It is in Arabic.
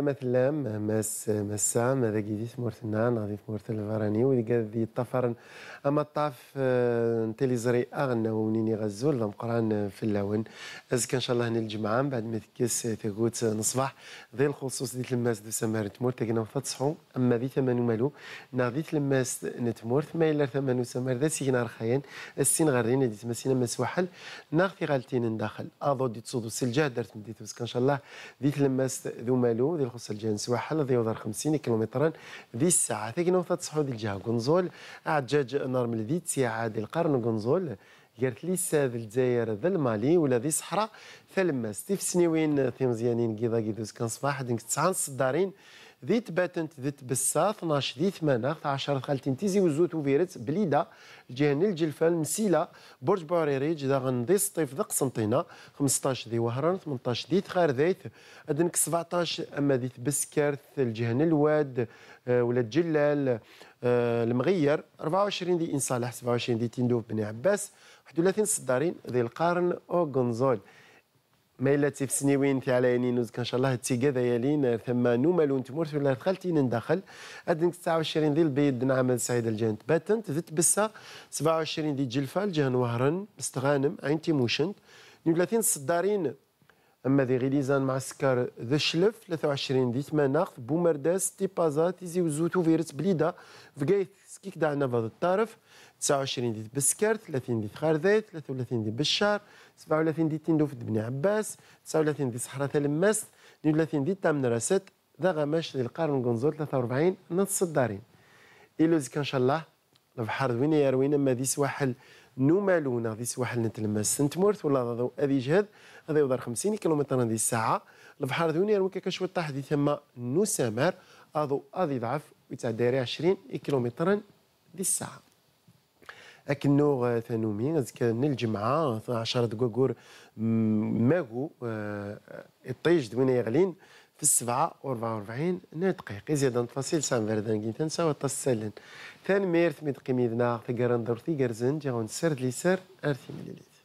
مثلا مس مسا ماذا كيدي مورتنا النان غادي ثمورت الفراني وكادي الطفرن اما الطاف آه، نتا اغنى ونيني غزول لمقران آه، في اللون ازكى ان شاء الله هنا الجمعه من بعد ما تكس آه، تاكوت نصبح ذي الخصوص ديت الماس دو سمار تمور تاكنا فتصحو اما ذي ثمن مالو نا الماس تلماس نتمور ما الا ثمن سمار ذا سينا رخيان السين غردين ديت تمسينا مس وحل ناغ في غالتين اضو ديت دي تصودو سلجاه درت مديتو ان شاء الله ذي الماس ذو مالو ديال خوصة الجنس وحل ذي وضر خمسين كيلومترا ذي الساعة ثقنا وثات تصحو الجهة قنزول عجاج من ذي تسيعة ذي القرن قنزول قرت لي ساد الجزائر ذا المالي ولا ذي صحراء ثلماس تيف سنيوين ثيمزيانين قيضا كيدوز كان صباح دنك تسعان صدارين ذيت باتنت ذيت بسا 12 ذي ثماناخ 10 خالتين تيزي وزوت وفيرت بليدة الجهن الجلفان مسيلة برج بوريريج ذا غندي سطيف ذا قسنطينة 15 ذي وهران 18 ذي تخار ذيت أدنك 17 أما ذيت بسكرث الجهن الواد آه، ولا الجلال آه، المغير 24 ذي إنصالح 27 ذي تندوف بن عباس 31 صدارين ذي القارن غنزول ميلاتي في سنيوين تاع لايني نوز ان شاء الله تي كذا يالين ثم وانت تمرت ولا دخلتي ندخل ادنك 29 ذي البيض نعم سعيد الجنت باتنت ذت بسا 27 ذي جلفال جهن وهرن استغانم عين تيموشنت 32 صدارين اما ذي غيليزان مع السكر ذا شلف 23 دي ثمانه بومرداس تيبازا تيزي وزوتو فيرت بليدا فقايث سكيك دعنا فاض الطرف 29 دي بسكر 30 دي خارذيت 33 دي بشار 37 دي تندوف بني عباس 39 دي صحراء تلمس 32 دي تامن راسات ذا غماش ذي القرن قنزور 43 نص الدارين إلوزك إن شاء الله البحر وين يروينا ما دي سواحل نمالونا ذي سواحل نتلمس سنت مورث ولا ابي جهد هذا يوضر 50 كيلومتر ذي الساعة البحر ذوني روكا كشوي طاح ذي ثم نسامر أضو أذي ضعف ويتعدى 20 كيلومترا ذي الساعة أكنو ثانومي كان الجمعة 10 دقوقور ماغو الطيج آه، دوينا يغلين في السبعة وأربعين دقيق إزيادان تفاصيل سامبردان جيتان سوا تسلن ثان ميرث ميد قميدنا ثقران دورتي قرزن جاون سرد لي سر أرثي مليليت